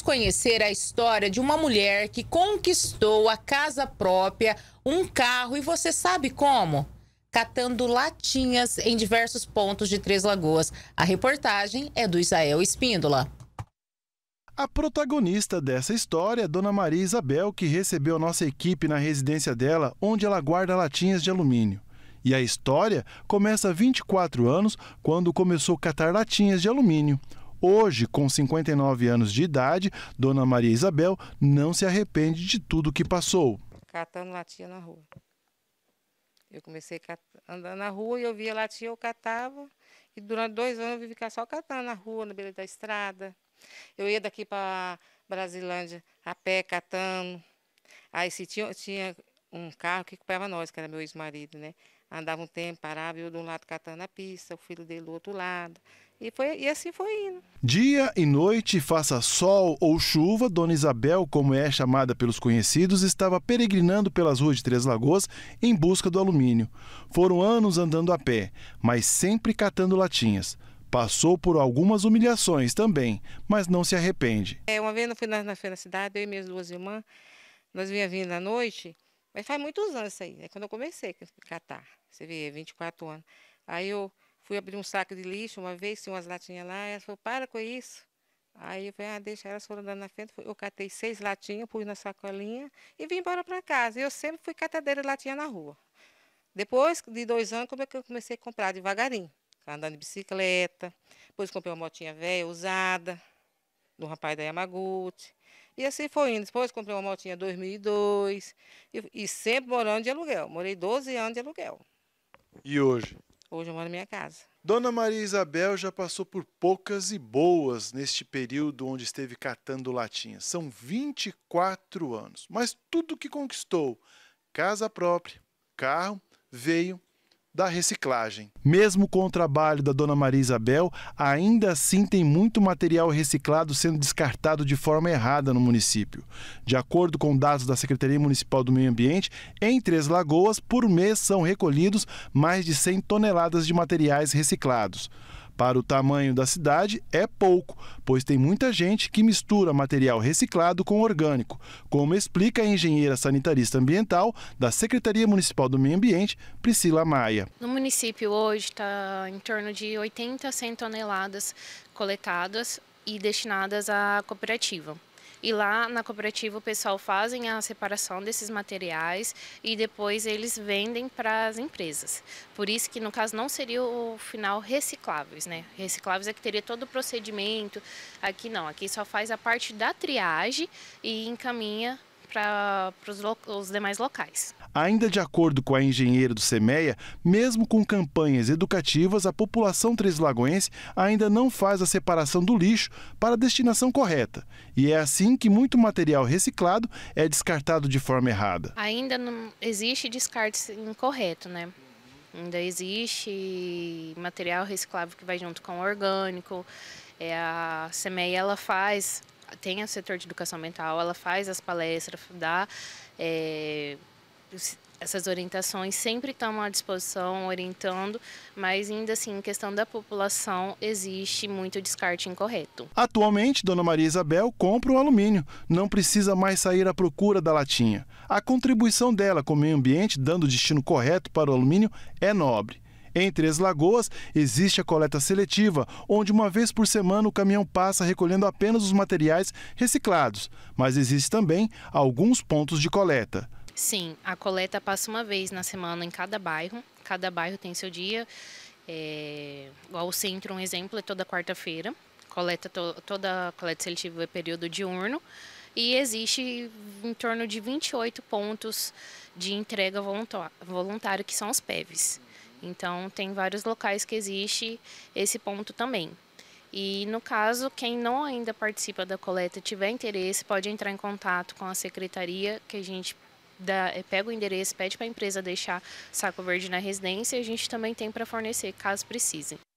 Vamos conhecer a história de uma mulher que conquistou a casa própria, um carro e você sabe como? Catando latinhas em diversos pontos de Três Lagoas. A reportagem é do Isael Espíndola. A protagonista dessa história é Dona Maria Isabel, que recebeu a nossa equipe na residência dela, onde ela guarda latinhas de alumínio. E a história começa há 24 anos, quando começou a catar latinhas de alumínio. Hoje, com 59 anos de idade, Dona Maria Isabel não se arrepende de tudo que passou. Catando latinha na rua. Eu comecei andando na rua e eu via latinha, eu catava. E durante dois anos eu vivi só catando na rua, na beira da estrada. Eu ia daqui para Brasilândia a pé, catando. Aí se tinha, tinha um carro que acompanhava nós, que era meu ex-marido, né? Andava um tempo, parava, eu de um lado catando a pista, o filho dele do outro lado. E, foi, e assim foi indo. Dia e noite, faça sol ou chuva, Dona Isabel, como é chamada pelos conhecidos, estava peregrinando pelas ruas de Três Lagoas em busca do alumínio. Foram anos andando a pé, mas sempre catando latinhas. Passou por algumas humilhações também, mas não se arrepende. É, uma vez eu fui na, na, na cidade, eu e minhas duas irmãs, nós vinha vindo à noite, mas faz muitos anos isso aí, é quando eu comecei a catar, você vê, 24 anos. Aí eu Fui abrir um saco de lixo uma vez, tinha umas latinhas lá, ela falou, para com isso. Aí eu falei, ah, deixa, elas foram andando na frente, eu catei seis latinhas, pus na sacolinha e vim embora para casa. Eu sempre fui catadeira de latinha na rua. Depois de dois anos, como é que eu comecei a comprar devagarinho? Andando de bicicleta, depois comprei uma motinha velha, usada, do rapaz da Yamaguchi. E assim foi indo. Depois comprei uma motinha em 2002 e, e sempre morando de aluguel. Morei 12 anos de aluguel. E hoje? Hoje eu moro na minha casa. Dona Maria Isabel já passou por poucas e boas neste período onde esteve catando latinhas. São 24 anos. Mas tudo que conquistou, casa própria, carro, veio da reciclagem. Mesmo com o trabalho da dona Maria Isabel, ainda assim tem muito material reciclado sendo descartado de forma errada no município. De acordo com dados da Secretaria Municipal do Meio Ambiente, em Três Lagoas, por mês são recolhidos mais de 100 toneladas de materiais reciclados. Para o tamanho da cidade, é pouco, pois tem muita gente que mistura material reciclado com orgânico, como explica a engenheira sanitarista ambiental da Secretaria Municipal do Meio Ambiente, Priscila Maia. No município hoje está em torno de 80 a 100 toneladas coletadas e destinadas à cooperativa. E lá na cooperativa o pessoal fazem a separação desses materiais e depois eles vendem para as empresas. Por isso que no caso não seria o final recicláveis, né? Recicláveis é que teria todo o procedimento. Aqui não, aqui só faz a parte da triagem e encaminha para os, demais locais. Ainda de acordo com a engenheira do CEMEA, mesmo com campanhas educativas, a população trislagoense ainda não faz a separação do lixo para a destinação correta. E é assim que muito material reciclado é descartado de forma errada. Ainda não existe descarte incorreto, né? Ainda existe material reciclável que vai junto com o orgânico. É a semeia ela faz tem o setor de educação mental, ela faz as palestras, dá é, essas orientações, sempre estamos à disposição, orientando, mas ainda assim, em questão da população, existe muito descarte incorreto. Atualmente, Dona Maria Isabel compra o alumínio, não precisa mais sair à procura da latinha. A contribuição dela com o meio ambiente, dando o destino correto para o alumínio, é nobre em Três Lagoas, existe a coleta seletiva, onde uma vez por semana o caminhão passa recolhendo apenas os materiais reciclados, mas existe também alguns pontos de coleta. Sim, a coleta passa uma vez na semana em cada bairro, cada bairro tem seu dia. É, o centro, um exemplo, é toda quarta-feira, coleta to, toda a coleta seletiva é período diurno e existe em torno de 28 pontos de entrega voluntária, que são os PEVs. Então, tem vários locais que existe esse ponto também. E no caso, quem não ainda participa da coleta tiver interesse, pode entrar em contato com a secretaria que a gente dá, eh, pega o endereço, pede para a empresa deixar saco verde na residência e a gente também tem para fornecer caso precise.